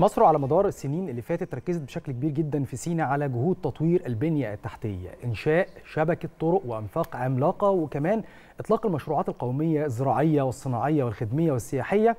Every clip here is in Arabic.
مصر على مدار السنين اللي فاتت ركزت بشكل كبير جدا في سينا على جهود تطوير البنية التحتية إنشاء شبكة طرق وأنفاق عملاقة وكمان إطلاق المشروعات القومية الزراعية والصناعية والخدمية والسياحية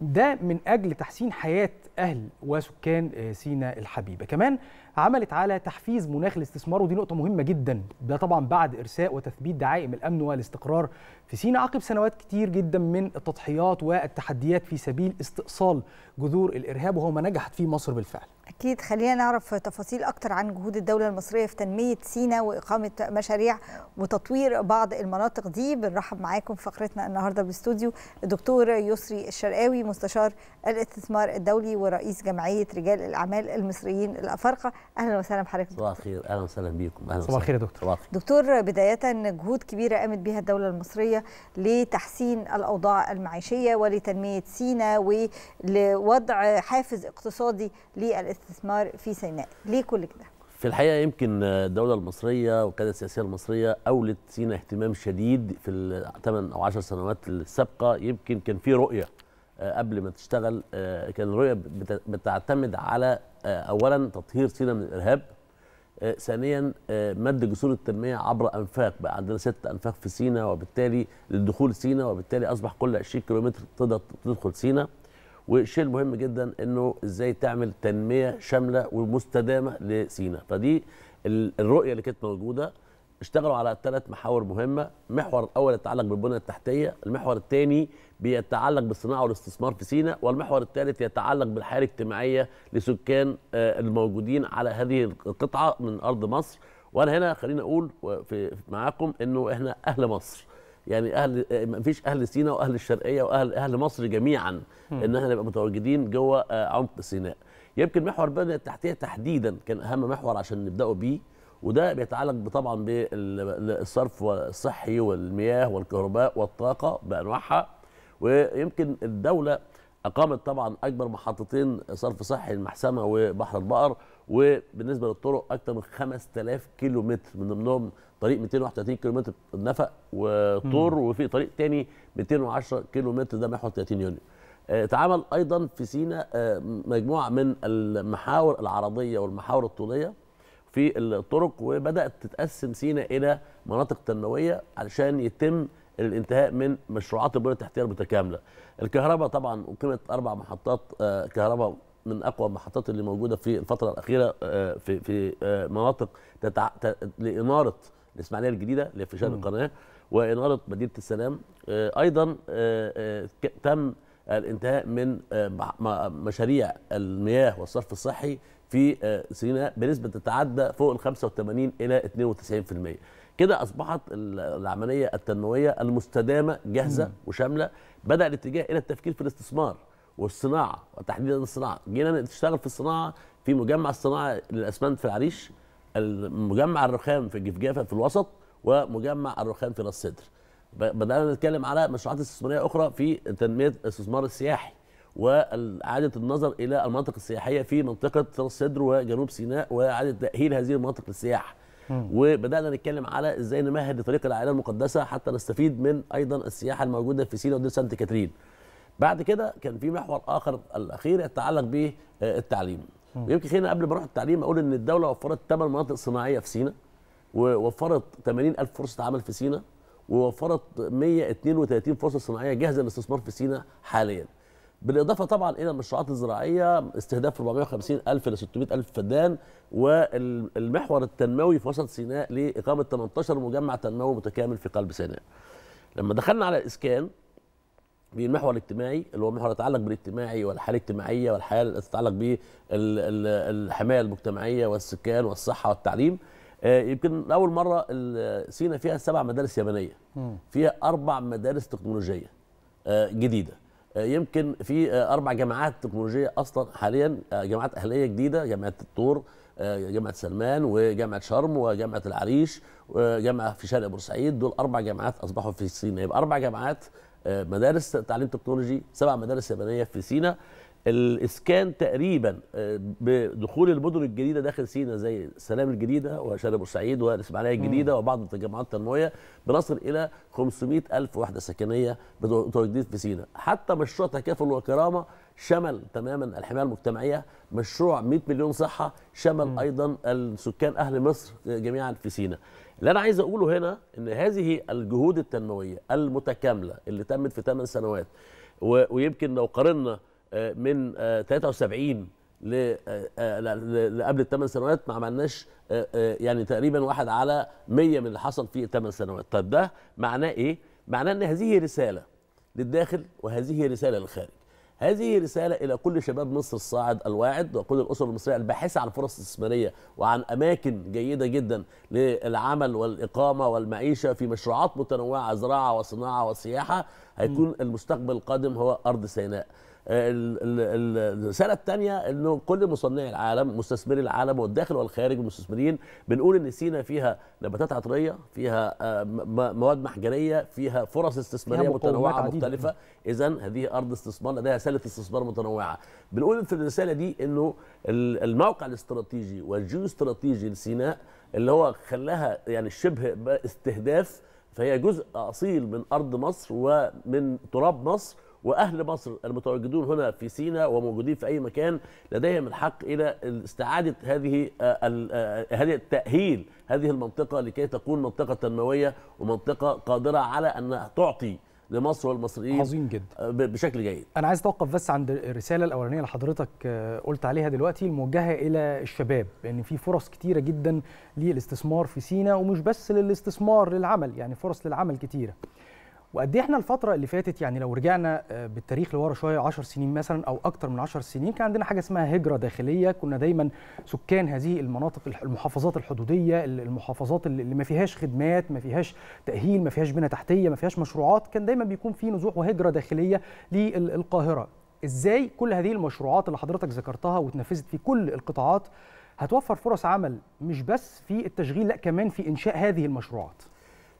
ده من أجل تحسين حياة أهل وسكان آه، سينا الحبيبة كمان عملت على تحفيز مناخ الاستثمار ودي نقطه مهمه جدا ده طبعا بعد ارساء وتثبيت دعائم الامن والاستقرار في سيناء عقب سنوات كتير جدا من التضحيات والتحديات في سبيل استئصال جذور الارهاب وهو ما نجحت فيه مصر بالفعل اكيد خلينا نعرف تفاصيل اكتر عن جهود الدوله المصريه في تنميه سيناء واقامه مشاريع وتطوير بعض المناطق دي بنرحب معاكم في فقرتنا النهارده بالاستوديو الدكتور يسري الشرقاوي مستشار الاستثمار الدولي ورئيس جمعيه رجال الاعمال المصريين الافارقه اهلا وسهلا بحضرتك صباح الخير اهلا وسهلا بيكم اهلا صباح الخير يا دكتور صباح دكتور بدايه جهود كبيره قامت بها الدوله المصريه لتحسين الاوضاع المعيشيه ولتنميه سيناء ولوضع حافز اقتصادي للاستثمار في سيناء ليه كل كده في الحقيقه يمكن الدوله المصريه والقياده السياسيه المصريه اولت سيناء اهتمام شديد في الثمان او عشر سنوات السابقه يمكن كان في رؤيه آه، قبل ما تشتغل آه، كان الرؤيه بتعتمد على آه، اولا تطهير سينا من الارهاب ثانيا مد جسور التنميه عبر انفاق بقى عندنا ست انفاق في سينا وبالتالي للدخول سينا وبالتالي اصبح كل 20 كيلومتر تقدر تدخل سينا والشيء المهم جدا انه ازاي تعمل تنميه شامله ومستدامه لسينا فدي الرؤيه اللي كانت موجوده اشتغلوا على ثلاث محاور مهمه المحور الاول يتعلق بالبنيه التحتيه المحور الثاني بيتعلق بالصناعه والاستثمار في سيناء والمحور الثالث يتعلق بالحياه الاجتماعيه لسكان آه، الموجودين على هذه القطعه من ارض مصر وانا هنا خليني اقول في معاكم انه احنا اهل مصر يعني اهل آه، ما فيش اهل سيناء واهل الشرقيه واهل اهل مصر جميعا ان احنا نبقى متواجدين جوه آه، عمق سيناء يمكن محور البنيه التحتيه تحديدا كان اهم محور عشان نبداوا بيه وده بيتعلق طبعا بالصرف الصحي والمياه والكهرباء والطاقه بانواعها ويمكن الدوله اقامت طبعا اكبر محطتين صرف صحي المحسمه وبحر البقر وبالنسبه للطرق اكثر من 5000 كيلو متر من ضمنهم طريق 231 كيلو متر نفق وطور وفي طريق ثاني 210 كيلو متر ده محور 30 يونيو آه، اتعمل ايضا في سينا آه، مجموعه من المحاور العرضيه والمحاور الطوليه في الطرق وبدات تتقسم سينا الى مناطق تنمويه علشان يتم الانتهاء من مشروعات البنيه التحتيه المتكامله. الكهرباء طبعا اقيمت اربع محطات آه، كهرباء من اقوى المحطات اللي موجوده في الفتره الاخيره آه، في في آه، مناطق تتع... لاناره الاسماعيليه الجديده اللي في شارع القناه واناره مدينه السلام ايضا تم الانتهاء من مشاريع المياه والصرف الصحي في آه، سيناء بنسبه تتعدى فوق ال 85 الى 92% كده اصبحت العمليه التنمويه المستدامه جاهزه وشامله بدا الاتجاه الى التفكير في الاستثمار والصناعه وتحديدا الصناعه جينا نشتغل في الصناعه في مجمع الصناعه للاسمنت في العريش مجمع الرخام في جفجافه في الوسط ومجمع الرخام في راس بدانا نتكلم على مشروعات استثماريه اخرى في تنميه الاستثمار السياحي واعاده النظر الى المناطق السياحيه في منطقه صدر وجنوب سيناء واعاده تاهيل هذه المناطق للسياحه. وبدانا نتكلم على ازاي نمهد لطريق العائله المقدسه حتى نستفيد من ايضا السياحه الموجوده في سينا ودير سانت كاترين. بعد كده كان في محور اخر الاخير يتعلق بالتعليم. آه، ويمكن خلينا قبل ما اروح التعليم اقول ان الدوله وفرت ثمان مناطق صناعيه في سينا ووفرت 80000 فرصه عمل في سينا ووفرت 132 فرصه صناعيه جاهزه للاستثمار في سينا حاليا. بالاضافه طبعا الى المشروعات الزراعيه استهداف 450 الف الى 600 الف فدان والمحور التنموي في وسط سيناء لاقامه 18 مجمع تنموي متكامل في قلب سيناء. لما دخلنا على الاسكان بالمحور الاجتماعي اللي هو محور يتعلق بالاجتماعي والحاله الاجتماعيه والحياه اللي تتعلق بالحمايه المجتمعيه والسكان والصحه والتعليم آه، يمكن لاول مره سينا فيها سبع مدارس يابانيه فيها اربع مدارس تكنولوجيه آه، جديده آه، يمكن في آه، اربع جامعات تكنولوجيه اصلا حاليا آه، جامعات اهليه جديده جامعه الطور جامعه سلمان وجامعه شرم وجامعه العريش وجامعه في شرق بورسعيد دول اربع جامعات اصبحوا في سينا يبقى اربع جامعات مدارس تعليم تكنولوجي سبع مدارس يابانيه في سينا الاسكان تقريبا آه، بدخول المدن الجديده داخل سينا زي السلام الجديده وشارع بورسعيد والاسماعيليه الجديده وبعض التجمعات التنمويه بنصل الى 500 الف وحده سكنيه بتوجد في سينا حتى مشروع تكافل وكرامه شمل تماما الحمايه المجتمعيه مشروع 100 مليون صحه شمل م. ايضا السكان اهل مصر جميعا في سينا اللي انا عايز اقوله هنا ان هذه الجهود التنمويه المتكامله اللي تمت في 8 سنوات ويمكن لو قارنا آه، من 73 آه، آه، لقبل الثمان سنوات ما عملناش يعني تقريبا واحد على 100 من اللي حصل في الثمان سنوات طب ده معناه ايه معناه ان هذه رساله للداخل وهذه رساله للخارج هذه رسالة إلى كل شباب مصر الصاعد الواعد وكل الأسر المصرية الباحثة عن فرص استثمارية وعن أماكن جيدة جدا للعمل والإقامة والمعيشة في مشروعات متنوعة زراعة وصناعة وسياحة هيكون المستقبل القادم هو أرض سيناء السنه الثانيه انه كل مصنعي العالم مستثمري العالم والداخل والخارج المستثمرين بنقول ان سينا فيها نباتات عطريه فيها آه، مواد محجريه فيها فرص استثماريه متنوعه مختلفه اذا هذه ارض استثمار لديها سله استثمار متنوعه بنقول في الرساله دي انه الموقع الاستراتيجي والجيو استراتيجي لسيناء اللي هو خلاها يعني شبه استهداف فهي جزء اصيل من ارض مصر ومن تراب مصر واهل مصر المتواجدون هنا في سينا وموجودين في اي مكان لديهم الحق الى استعاده هذه آه، آه، هذه التاهيل هذه المنطقه لكي تكون منطقه تنمويه ومنطقه قادره على ان تعطي لمصر والمصريين عظيم جدا آه، بشكل جيد انا عايز اتوقف بس عند الرساله الاولانيه اللي حضرتك قلت عليها دلوقتي الموجهه الى الشباب لان في فرص كتيره جدا للاستثمار في سينا ومش بس للاستثمار للعمل يعني فرص للعمل كتيره وقد ايه احنا الفتره اللي فاتت يعني لو رجعنا آه، بالتاريخ لورا شويه 10 سنين مثلا او اكتر من 10 سنين كان عندنا حاجه اسمها هجره داخليه كنا دايما سكان هذه المناطق المحافظات الحدوديه المحافظات اللي ما فيهاش خدمات ما فيهاش تاهيل ما فيهاش بنى تحتيه ما فيهاش مشروعات كان دايما بيكون في نزوح وهجره داخليه للقاهره ازاي كل هذه المشروعات اللي حضرتك ذكرتها واتنفذت في كل القطاعات هتوفر فرص عمل مش بس في التشغيل لا كمان في انشاء هذه المشروعات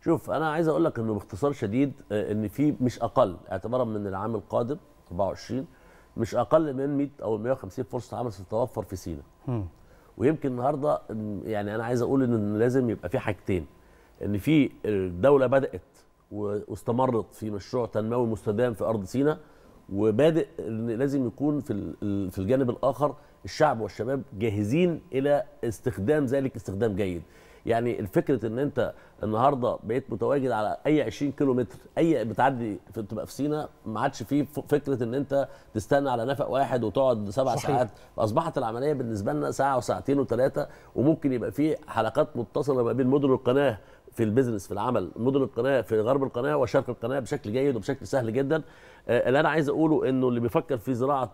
شوف انا عايز اقول لك انه باختصار شديد آه، ان في مش اقل اعتبارا من العام القادم 24 مش اقل من 100 او 150 فرصه عمل ستتوفر في سينا ويمكن النهارده يعني انا عايز اقول ان لازم يبقى في حاجتين ان في الدوله بدات واستمرت في مشروع تنموي مستدام في ارض سينا وبادئ ان لازم يكون في في الجانب الاخر الشعب والشباب جاهزين الى استخدام ذلك استخدام جيد يعني فكره ان انت النهارده بقيت متواجد على اي 20 كيلو متر اي بتعدي في تبقى في سينا ما عادش في فكره ان انت تستنى على نفق واحد وتقعد سبع صحيح. ساعات اصبحت العمليه بالنسبه لنا ساعه وساعتين وثلاثه وممكن يبقى في حلقات متصله ما بين مدن القناه في البيزنس في العمل مدن القناه في غرب القناه وشرق القناه بشكل جيد وبشكل سهل جدا آه، اللي انا عايز اقوله انه اللي بيفكر في زراعه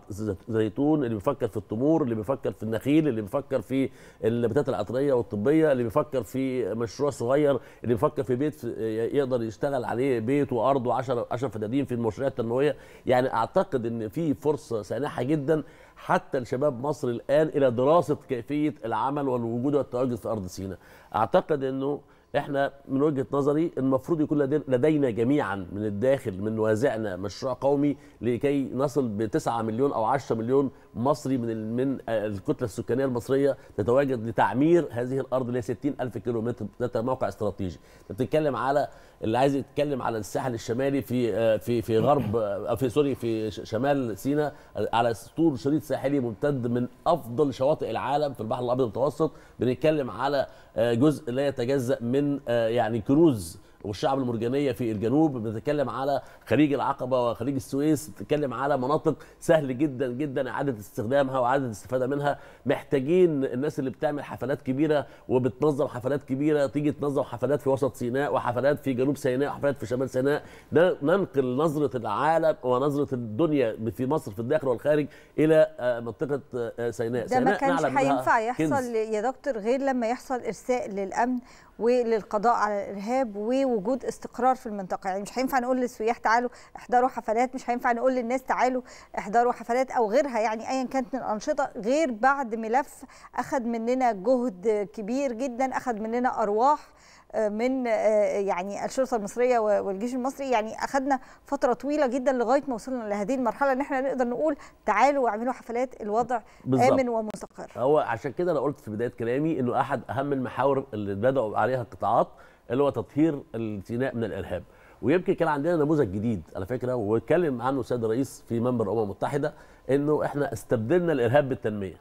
زيتون اللي بيفكر في التمور اللي بيفكر في النخيل اللي بيفكر في النباتات العطريه والطبيه اللي بيفكر في مشروع صغير اللي بيفكر في بيت آه، يقدر يشتغل عليه بيت وارض و10 10 فدادين في المشاريع التنمويه يعني اعتقد ان في فرصه سانحه جدا حتى لشباب مصر الان الى دراسه كيفيه العمل والوجود والتواجد في ارض سيناء اعتقد انه احنا من وجهه نظري المفروض يكون لدينا جميعا من الداخل من وازعنا مشروع قومي لكي نصل ب 9 مليون او 10 مليون مصري من من الكتله السكانيه المصريه تتواجد لتعمير هذه الارض اللي هي 60000 كيلو متر ذات موقع استراتيجي بتتكلم على اللي عايز يتكلم على الساحل الشمالي في في في غرب آه، في سوري في شمال سيناء على طول شريط ساحلي ممتد من افضل شواطئ العالم في البحر الابيض المتوسط بنتكلم على آه، جزء لا يتجزا من آه، يعني كروز والشعب المرجانيه في الجنوب بنتكلم على خليج العقبه وخليج السويس بنتكلم على مناطق سهل جدا جدا اعاده استخدامها واعاده الاستفاده منها محتاجين الناس اللي بتعمل حفلات كبيره وبتنظم حفلات كبيره تيجي تنظم حفلات في وسط سيناء وحفلات في جنوب سيناء وحفلات في شمال سيناء ننقل نظره العالم ونظره الدنيا في مصر في الداخل والخارج الى آه، منطقه آه، سيناء ده سيناء ما كانش هينفع يحصل كنز. يا دكتور غير لما يحصل ارساء للامن وللقضاء على الارهاب ووجود استقرار في المنطقه يعني مش هينفع نقول للسياح تعالوا احضروا حفلات مش هينفع نقول للناس تعالوا احضروا حفلات او غيرها يعني ايا كانت من الانشطه غير بعد ملف اخذ مننا جهد كبير جدا اخذ مننا ارواح من آه، يعني الشرطه المصريه والجيش المصري يعني اخذنا فتره طويله جدا لغايه ما وصلنا لهذه المرحله ان احنا نقدر نقول تعالوا اعملوا حفلات الوضع بالزبط. امن ومستقر هو عشان كده انا قلت في بدايه كلامي انه احد اهم المحاور اللي بداوا عليها القطاعات اللي هو تطهير سيناء من الارهاب ويمكن كان عندنا نموذج جديد على فكره واتكلم عنه السيد الرئيس في منبر الامم المتحده انه احنا استبدلنا الارهاب بالتنميه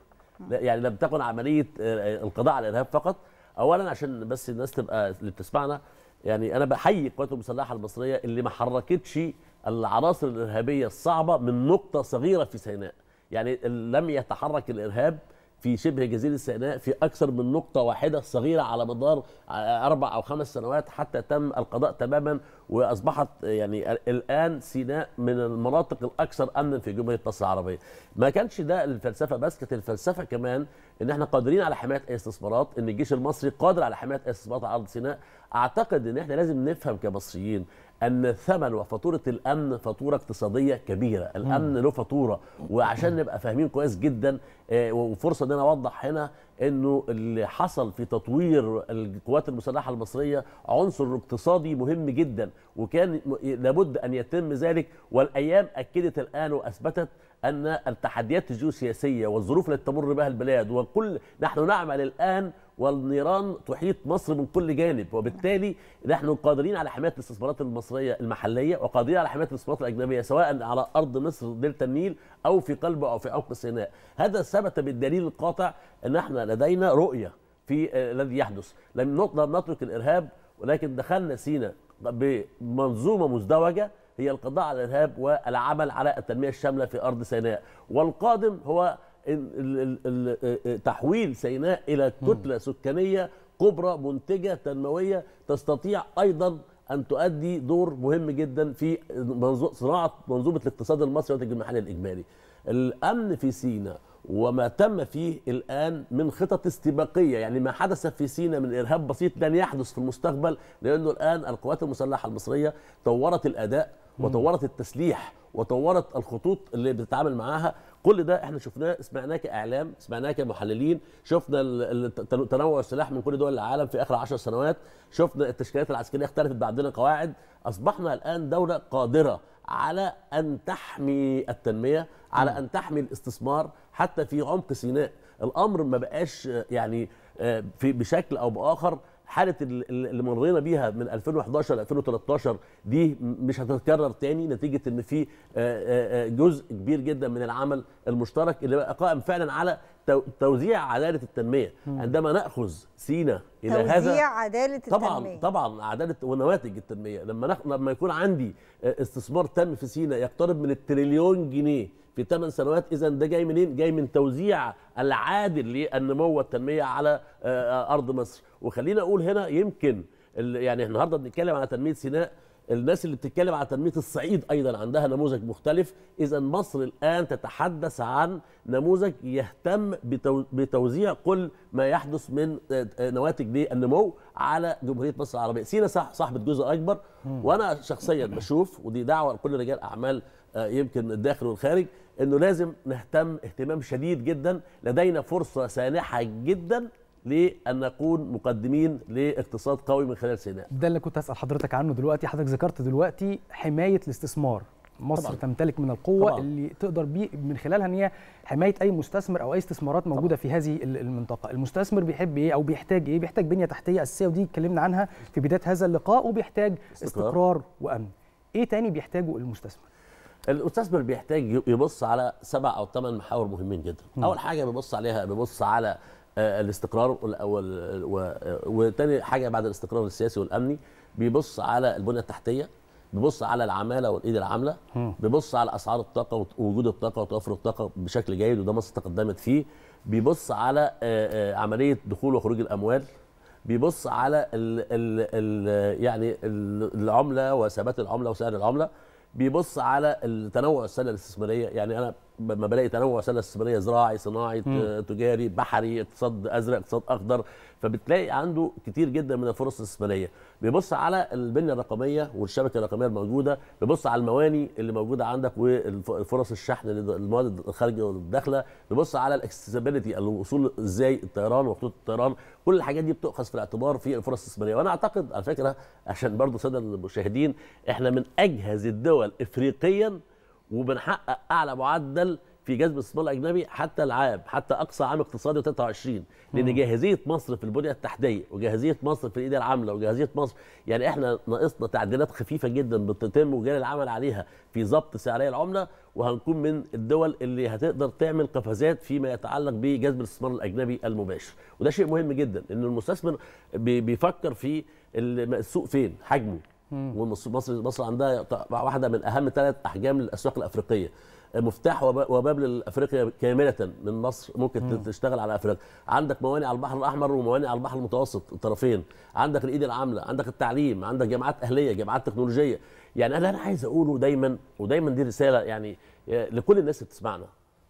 يعني لم تكن عمليه آه، القضاء على الارهاب فقط اولا عشان بس الناس تبقى اللي بتسمعنا يعني انا بحيي القوات المسلحه المصريه اللي ما حركتش العناصر الارهابيه الصعبه من نقطه صغيره في سيناء يعني لم يتحرك الارهاب في شبه جزيرة سيناء في أكثر من نقطة واحدة صغيرة على مدار أربع أو خمس سنوات حتى تم القضاء تماما وأصبحت يعني الآن سيناء من المناطق الأكثر أمنا في جمهورية مصر العربية. ما كانش ده الفلسفة بس كانت الفلسفة كمان إن إحنا قادرين على حماية أي استثمارات، إن الجيش المصري قادر على حماية أي استثمارات على أرض سيناء. أعتقد إن إحنا لازم نفهم كمصريين ان ثمن وفاتوره الامن فاتوره اقتصاديه كبيره الامن له فاتوره وعشان نبقى فاهمين كويس جدا آه، وفرصه ان انا اوضح هنا انه اللي حصل في تطوير القوات المسلحه المصريه عنصر اقتصادي مهم جدا وكان لابد ان يتم ذلك والايام اكدت الان واثبتت ان التحديات الجيوسياسيه والظروف التي تمر بها البلاد وكل نحن نعمل الان والنيران تحيط مصر من كل جانب وبالتالي نحن قادرين على حمايه الاستثمارات المصريه المحليه وقادرين على حمايه الاستثمارات الاجنبيه سواء على ارض مصر دلتا النيل او في قلب او في عمق سيناء هذا ثبت بالدليل القاطع ان احنا لدينا رؤيه في آه، الذي يحدث لم نترك الارهاب ولكن دخلنا سينا بمنظومه مزدوجه هي القضاء على الارهاب والعمل على التنميه الشامله في ارض سيناء والقادم هو آه، آه، تحويل سيناء إلى كتلة سكانية كبرى منتجة تنموية تستطيع أيضا أن تؤدي دور مهم جدا في صناعة منظومة الاقتصاد المصري والناتج المحلي الإجمالي الأمن في سيناء وما تم فيه الآن من خطط استباقية يعني ما حدث في سينا من إرهاب بسيط لن يحدث في المستقبل لأنه الآن القوات المسلحة المصرية طورت الأداء وطورت التسليح وطورت الخطوط اللي بتتعامل معاها كل ده احنا شفناه سمعناه كاعلام سمعناه كمحللين شفنا تنوع السلاح من كل دول العالم في اخر 10 سنوات شفنا التشكيلات العسكريه اختلفت بعدنا قواعد اصبحنا الان دوله قادره على ان تحمي التنميه على ان تحمي الاستثمار حتى في عمق سيناء الامر ما بقاش يعني آه، في بشكل او باخر حاله اللي مرينا بيها من 2011 ل 2013 دي مش هتتكرر تاني نتيجه ان في آه، آه، آه، جزء كبير جدا من العمل المشترك اللي بقى قائم فعلا على توزيع عداله التنميه عندما ناخذ سينا الى توزيع هذا توزيع عداله طبعا التنميه طبعا طبعا عداله ونواتج التنميه لما لما يكون عندي استثمار تم في سينا يقترب من التريليون جنيه في 8 سنوات اذا ده جاي منين جاي من توزيع العادل للنمو والتنميه على آه، آه، ارض مصر وخلينا اقول هنا يمكن يعني النهارده بنتكلم على تنميه سيناء الناس اللي بتتكلم على تنميه الصعيد ايضا عندها نموذج مختلف اذا مصر الان تتحدث عن نموذج يهتم بتوزيع كل ما يحدث من آه، آه، نواتج للنمو على جمهوريه مصر العربيه سينا صاحبه جزء اكبر وانا شخصيا بشوف ودي دعوه لكل رجال اعمال آه، يمكن الداخل والخارج انه لازم نهتم اهتمام شديد جدا لدينا فرصه سانحه جدا لان نكون مقدمين لاقتصاد قوي من خلال سيناء ده اللي كنت اسال حضرتك عنه دلوقتي حضرتك ذكرت دلوقتي حمايه الاستثمار مصر طبعًا. تمتلك من القوه طبعًا. اللي تقدر بيه من خلالها ان هي حمايه اي مستثمر او اي استثمارات موجوده طبعًا. في هذه المنطقه المستثمر بيحب ايه او بيحتاج ايه بيحتاج بنيه تحتيه اساسيه ودي اتكلمنا عنها في بدايه هذا اللقاء وبيحتاج استقرار, استقرار وامن ايه تاني بيحتاجه المستثمر المستثمر بيحتاج يبص على سبع او ثمان محاور مهمين جدا م. اول حاجه بيبص عليها بيبص على آه، الاستقرار وثاني آه، حاجه بعد الاستقرار السياسي والامني بيبص على البنيه التحتيه بيبص على العماله والايد العامله بيبص على اسعار الطاقه ووجود الطاقه وتوفر الطاقه بشكل جيد وده مصر تقدمت فيه بيبص على آه، عمليه دخول وخروج الاموال بيبص على الـ الـ الـ يعني العمله وثبات العمله وسعر العمله بيبص على التنوع السله الاستثماريه يعني انا ما بلاقي تنوع سله استثماريه زراعي صناعي م. تجاري بحري اقتصاد ازرق اقتصاد اخضر فبتلاقي عنده كتير جدا من الفرص الاستثماريه بيبص على البنيه الرقميه والشبكه الرقميه الموجوده بيبص على المواني اللي موجوده عندك والفرص الشحن للمواد الخارجه والداخله بيبص على الاكسسبيلتي الوصول ازاي الطيران وخطوط الطيران كل الحاجات دي بتؤخذ في الاعتبار في الفرص الاستثماريه وانا اعتقد على فكره عشان برضه الساده المشاهدين احنا من اجهز الدول افريقيا وبنحقق اعلى معدل في جذب الاستثمار الاجنبي حتى العام حتى اقصى عام اقتصادي 23 لان جاهزيه مصر في البنيه التحتيه وجاهزيه مصر في الايد العامله وجاهزيه مصر يعني احنا ناقصنا تعديلات خفيفه جدا بتتم وجال العمل عليها في ضبط سعريه العمله وهنكون من الدول اللي هتقدر تعمل قفزات فيما يتعلق بجذب الاستثمار الاجنبي المباشر وده شيء مهم جدا ان المستثمر بيفكر في السوق فين حجمه ومصر مصر عندها واحده من اهم ثلاث احجام للاسواق الافريقيه مفتاح وباب لافريقيا كامله من مصر ممكن مم. تشتغل على افريقيا عندك موانئ على البحر الاحمر وموانئ على البحر المتوسط الطرفين عندك الايد العامله عندك التعليم عندك جامعات اهليه جامعات تكنولوجيه يعني انا انا عايز اقوله دايما ودايما دي رساله يعني آه، لكل الناس اللي بتسمعنا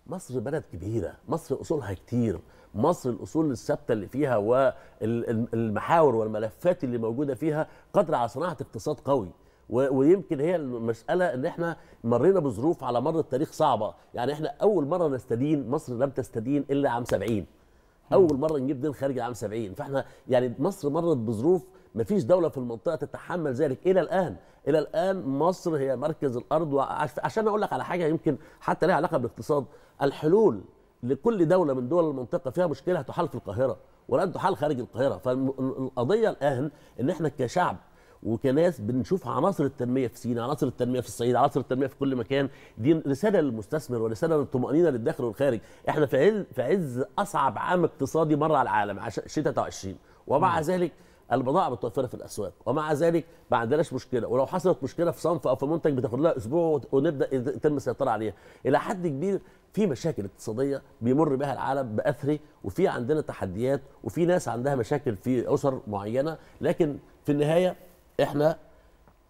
مصر بلد كبيره مصر اصولها كتير مصر الاصول الثابته اللي فيها والمحاور والملفات اللي موجوده فيها قادره على صناعه اقتصاد قوي ويمكن هي المساله ان احنا مرينا بظروف على مر التاريخ صعبه يعني احنا اول مره نستدين مصر لم تستدين الا عام 70 اول مره نجيب دين خارجي عام 70 فاحنا يعني مصر مرت بظروف ما فيش دوله في المنطقه تتحمل ذلك الى الان الى الان مصر هي مركز الارض وعشان اقول لك على حاجه يمكن حتى لها علاقه بالاقتصاد الحلول لكل دوله من دول المنطقه فيها مشكله هتحل في القاهره ولن تحل خارج القاهره فالقضيه الان ان احنا كشعب وكناس بنشوف عناصر التنميه في سينا، عناصر التنميه في الصعيد، عناصر التنميه في كل مكان، دي رساله للمستثمر ورساله للطمانينه للداخل والخارج، احنا في عز في عز اصعب عام اقتصادي مر على العالم شتاء 23 ومع ذلك البضاعه متوفره في الاسواق ومع ذلك ما عندناش مشكله ولو حصلت مشكله في صنف او في منتج بتاخد لها اسبوع ونبدا تم السيطره عليها الى حد كبير في مشاكل اقتصاديه بيمر بها العالم باثري وفي عندنا تحديات وفي ناس عندها مشاكل في اسر معينه لكن في النهايه احنا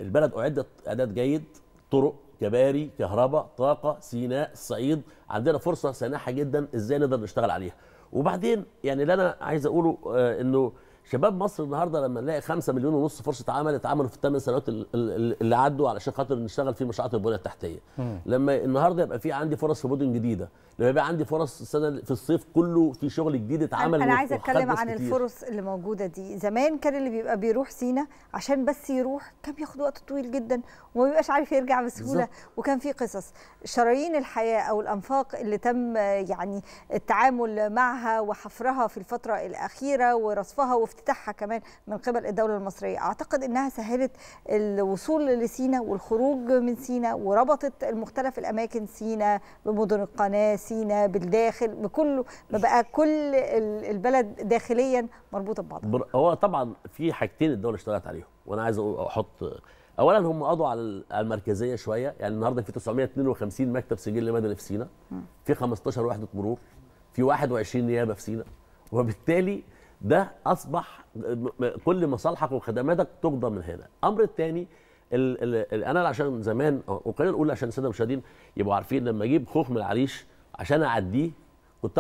البلد اعدت اعداد جيد طرق كباري كهرباء طاقه سيناء الصعيد عندنا فرصه سانحه جدا ازاي نقدر نشتغل عليها وبعدين يعني اللي انا عايز اقوله آه انه شباب مصر النهارده لما نلاقي 5 مليون ونص فرصه عمل اتعملوا في الثمان سنوات اللي عدوا علشان خاطر نشتغل في مشروعات البنيه التحتيه لما النهارده يبقى في عندي فرص في مدن جديده لما يبقى عندي فرص السنه في الصيف كله في شغل جديد اتعمل انا عايزه اتكلم عن كتير. الفرص اللي موجوده دي زمان كان اللي بيبقى بيروح سينا عشان بس يروح كان بياخد وقت طويل جدا وما بيبقاش عارف يرجع بسهوله وكان في قصص شرايين الحياه او الانفاق اللي تم يعني التعامل معها وحفرها في الفتره الاخيره ورصفها وفي وافتتاحها كمان من قبل الدولة المصرية أعتقد أنها سهلت الوصول لسينا والخروج من سينا وربطت المختلف الأماكن سينا بمدن القناة سينا بالداخل بكله ما بقى كل البلد داخليا مربوطة ببعضها هو طبعا في حاجتين الدولة اشتغلت عليهم وأنا عايز أحط اولا هم قضوا على المركزيه شويه يعني النهارده في 952 مكتب سجل مدني في سينا في 15 وحده مرور في 21 نيابه في سينا وبالتالي ده اصبح كل مصالحك وخدماتك تقضى من هنا الامر الثاني انا عشان زمان وخلينا نقول عشان الساده المشاهدين يبقوا عارفين لما اجيب خوخ من العريش عشان اعديه كنت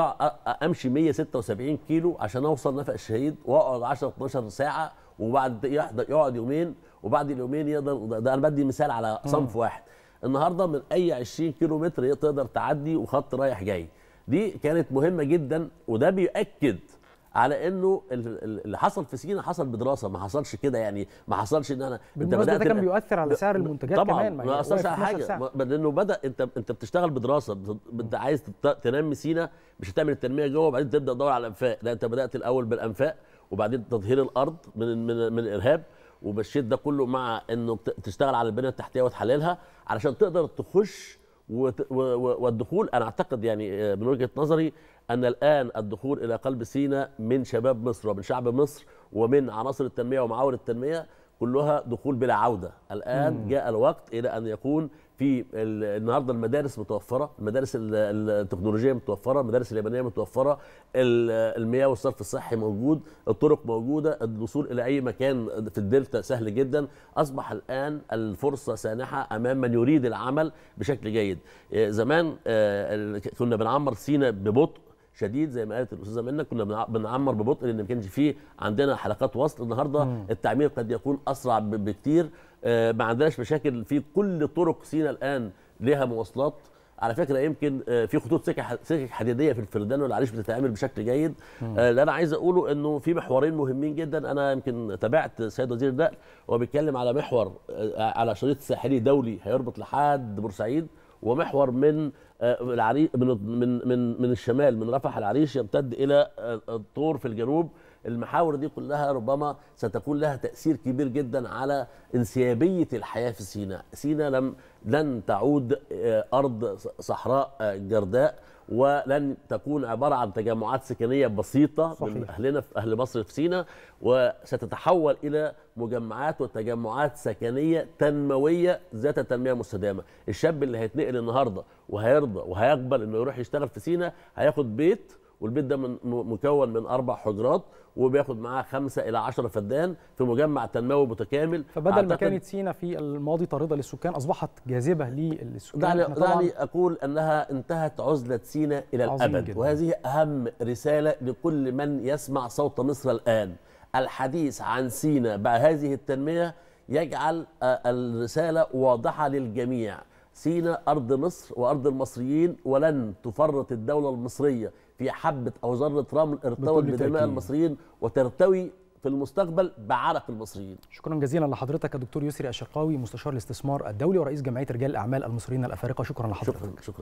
امشي 176 كيلو عشان اوصل نفق الشهيد واقعد 10 12 ساعه وبعد يقعد يومين وبعد اليومين يقدر ده انا بدي مثال على صنف واحد النهارده من اي 20 كيلو متر تقدر تعدي وخط رايح جاي دي كانت مهمه جدا وده بيؤكد على انه اللي حصل في سينا حصل بدراسه ما حصلش كده يعني ما حصلش ان انا انت ده كان بيؤثر على سعر المنتجات طبعا كمان ما اثرش على حاجه لانه بدا انت انت بتشتغل بدراسه انت عايز تنمي سينا مش هتعمل التنميه جوه وبعدين تبدا تدور على الانفاق لا انت بدات الاول بالانفاق وبعدين تطهير الارض من من, من الارهاب ومشيت ده كله مع انه تشتغل على البنيه التحتيه وتحللها علشان تقدر تخش والدخول انا اعتقد يعني آه، من وجهه نظري أن الآن الدخول إلى قلب سينا من شباب مصر ومن شعب مصر ومن عناصر التنمية ومعاور التنمية كلها دخول بلا عودة الآن مم. جاء الوقت إلى أن يكون في النهارده المدارس متوفره، المدارس التكنولوجيه متوفره، المدارس اليابانيه متوفره، المياه والصرف الصحي موجود، الطرق موجوده، الوصول الى اي مكان في الدلتا سهل جدا، اصبح الان الفرصه سانحه امام من يريد العمل بشكل جيد. إيه، زمان آه، كنا بنعمر سينا ببطء شديد زي ما قالت الاستاذه منى كنا بنعمر ببطء لان ما كانش فيه عندنا حلقات وصل النهارده مم. التعمير قد يكون اسرع بكتير آه، ما عندناش مشاكل في كل طرق سينا الان ليها مواصلات على فكره يمكن آه، في خطوط سكك حديديه في الفردان والعريش بتتعامل بشكل جيد آه، اللي انا عايز اقوله انه في محورين مهمين جدا انا يمكن تابعت السيد وزير النقل وهو بيتكلم على محور على شريط ساحلي دولي هيربط لحد بورسعيد ومحور من آه، العريش من من من, من الشمال من رفح العريش يمتد الى آه، الطور في الجنوب المحاور دي كلها ربما ستكون لها تاثير كبير جدا على انسيابيه الحياه في سيناء سيناء لم لن تعود آه، ارض صحراء جرداء ولن تكون عباره عن تجمعات سكنيه بسيطه صحيح. من اهلنا في اهل مصر في سينا وستتحول الى مجمعات وتجمعات سكنيه تنمويه ذات التنميه المستدامه، الشاب اللي هيتنقل النهارده وهيرضى وهيقبل انه يروح يشتغل في سينا هياخد بيت والبيت ده من مكون من اربع حجرات وبياخد معاه خمسة الى 10 فدان في مجمع تنموي متكامل فبدل ما كانت سينا في الماضي طارده للسكان اصبحت جاذبه للسكان دعني, دعني اقول انها انتهت عزله سينا الى الابد جداً. وهذه اهم رساله لكل من يسمع صوت مصر الان الحديث عن سينا بهذه التنميه يجعل آه، الرساله واضحه للجميع سينا ارض مصر وارض المصريين ولن تفرط الدوله المصريه في حبه او ذره رمل ارتوت بدماء المصريين وترتوي في المستقبل بعرق المصريين شكرا جزيلا لحضرتك دكتور يسري الشرقاوي مستشار الاستثمار الدولي ورئيس جمعيه رجال الاعمال المصريين الافارقه شكرا لحضرتك شكرا, شكرا.